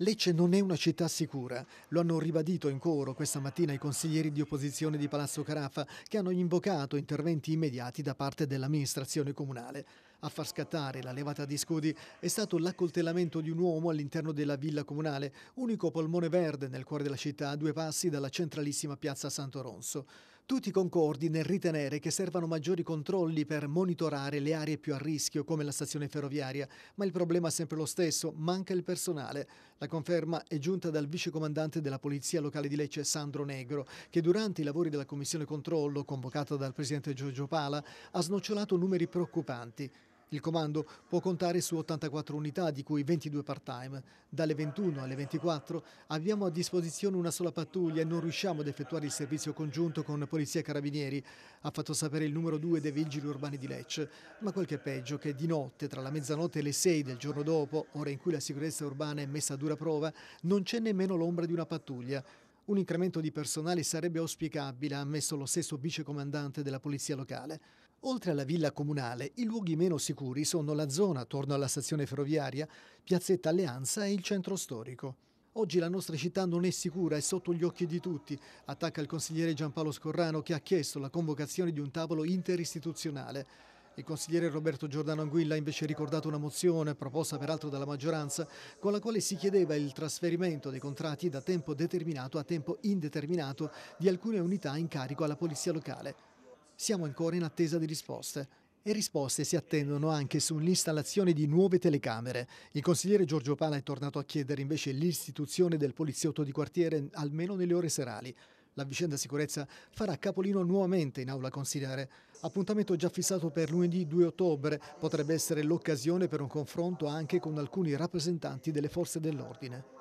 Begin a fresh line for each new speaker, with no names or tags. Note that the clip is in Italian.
Lecce non è una città sicura, lo hanno ribadito in coro questa mattina i consiglieri di opposizione di Palazzo Carafa che hanno invocato interventi immediati da parte dell'amministrazione comunale. A far scattare la levata di scudi è stato l'accoltellamento di un uomo all'interno della villa comunale, unico polmone verde nel cuore della città a due passi dalla centralissima piazza Santo Santoronso. Tutti concordi nel ritenere che servano maggiori controlli per monitorare le aree più a rischio come la stazione ferroviaria, ma il problema è sempre lo stesso, manca il personale. La conferma è giunta dal vicecomandante della Polizia Locale di Lecce Sandro Negro, che durante i lavori della Commissione Controllo, convocata dal presidente Giorgio Pala, ha snocciolato numeri preoccupanti. Il comando può contare su 84 unità, di cui 22 part-time. Dalle 21 alle 24 abbiamo a disposizione una sola pattuglia e non riusciamo ad effettuare il servizio congiunto con Polizia e Carabinieri, ha fatto sapere il numero 2 dei vigili urbani di Lecce. Ma quel che è peggio che di notte, tra la mezzanotte e le 6 del giorno dopo, ora in cui la sicurezza urbana è messa a dura prova, non c'è nemmeno l'ombra di una pattuglia. Un incremento di personale sarebbe auspicabile, ha ammesso lo stesso vicecomandante della polizia locale. Oltre alla villa comunale, i luoghi meno sicuri sono la zona attorno alla stazione ferroviaria, Piazzetta Alleanza e il centro storico. Oggi la nostra città non è sicura, è sotto gli occhi di tutti, attacca il consigliere Giampaolo Scorrano che ha chiesto la convocazione di un tavolo interistituzionale. Il consigliere Roberto Giordano Anguilla ha invece ricordato una mozione, proposta peraltro dalla maggioranza, con la quale si chiedeva il trasferimento dei contratti da tempo determinato a tempo indeterminato di alcune unità in carico alla polizia locale. Siamo ancora in attesa di risposte e risposte si attendono anche sull'installazione di nuove telecamere. Il consigliere Giorgio Pala è tornato a chiedere invece l'istituzione del poliziotto di quartiere almeno nelle ore serali. La vicenda sicurezza farà capolino nuovamente in aula consigliare. Appuntamento già fissato per lunedì 2 ottobre potrebbe essere l'occasione per un confronto anche con alcuni rappresentanti delle forze dell'ordine.